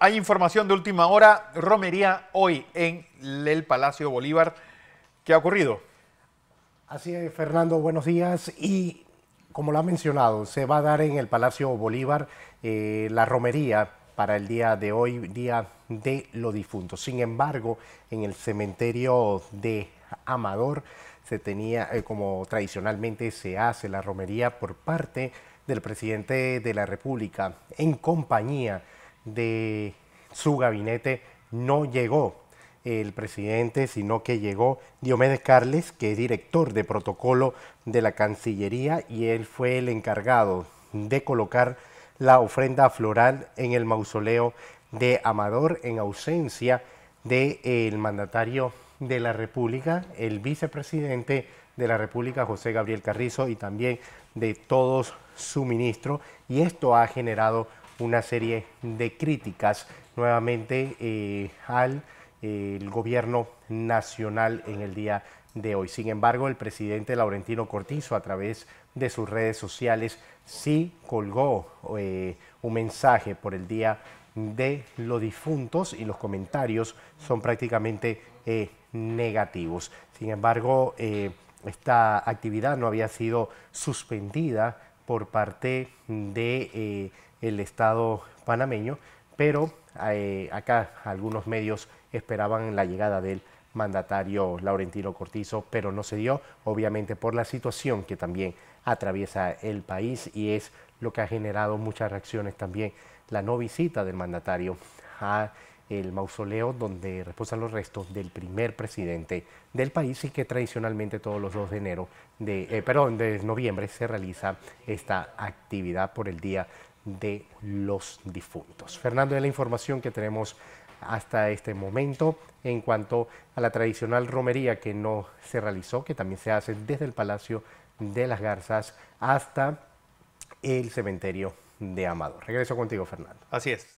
Hay información de última hora, romería hoy en el Palacio Bolívar. ¿Qué ha ocurrido? Así es, Fernando, buenos días. Y como lo ha mencionado, se va a dar en el Palacio Bolívar eh, la romería para el día de hoy, día de los difuntos. Sin embargo, en el cementerio de Amador se tenía, eh, como tradicionalmente se hace, la romería por parte del presidente de la República en compañía de su gabinete no llegó el presidente, sino que llegó Diomedes Carles, que es director de protocolo de la Cancillería, y él fue el encargado de colocar la ofrenda floral en el mausoleo de Amador en ausencia del mandatario de la República, el vicepresidente de la República, José Gabriel Carrizo, y también de todos sus ministros, y esto ha generado una serie de críticas nuevamente eh, al eh, gobierno nacional en el día de hoy. Sin embargo, el presidente Laurentino Cortizo, a través de sus redes sociales, sí colgó eh, un mensaje por el día de los difuntos y los comentarios son prácticamente negativos. Sin embargo, esta actividad no había sido suspendida por parte de el Estado panameño, pero eh, acá algunos medios esperaban la llegada del mandatario Laurentino Cortizo, pero no se dio, obviamente por la situación que también atraviesa el país y es lo que ha generado muchas reacciones también la no visita del mandatario a el mausoleo donde reposan los restos del primer presidente del país y que tradicionalmente todos los 2 de enero de eh, perdón, de noviembre se realiza esta actividad por el Día de los difuntos. Fernando, es la información que tenemos hasta este momento en cuanto a la tradicional romería que no se realizó, que también se hace desde el Palacio de las Garzas hasta el cementerio de Amador. Regreso contigo, Fernando. Así es.